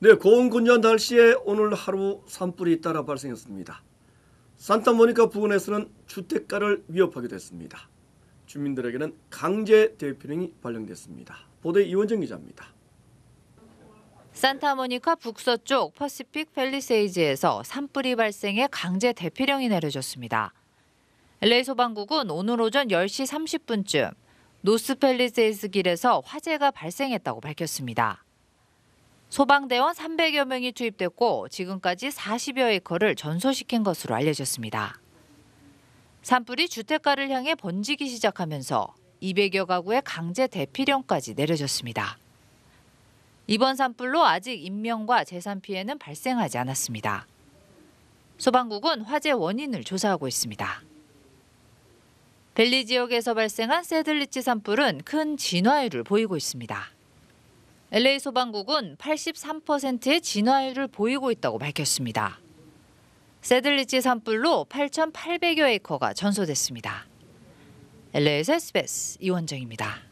네, 고온 건조한 날씨에 오늘 하루 산불이 따라 발생했습니다. 산타모니카 부근에서는 주택가를 위협하게 됐습니다. 주민들에게는 강제 대피령이 발령됐습니다. 보도에 이원정 기자입니다. 산타모니카 북서쪽 퍼시픽 팰리세이지에서 산불이 발생해 강제 대피령이 내려졌습니다. LA 소방국은 오늘 오전 10시 30분쯤 노스 팰리세이스 길에서 화재가 발생했다고 밝혔습니다. 소방대원 300여 명이 투입됐고 지금까지 40여 에커를 전소시킨 것으로 알려졌습니다. 산불이 주택가를 향해 번지기 시작하면서 200여 가구의 강제 대피령까지 내려졌습니다. 이번 산불로 아직 인명과 재산 피해는 발생하지 않았습니다. 소방국은 화재 원인을 조사하고 있습니다. 벨리 지역에서 발생한 세들리치 산불은 큰 진화율을 보이고 있습니다. LA 소방국은 83%의 진화율을 보이고 있다고 밝혔습니다. 세들리지 산불로 8,800여 에이커가 전소됐습니다. LA에서 SBS 이원정입니다.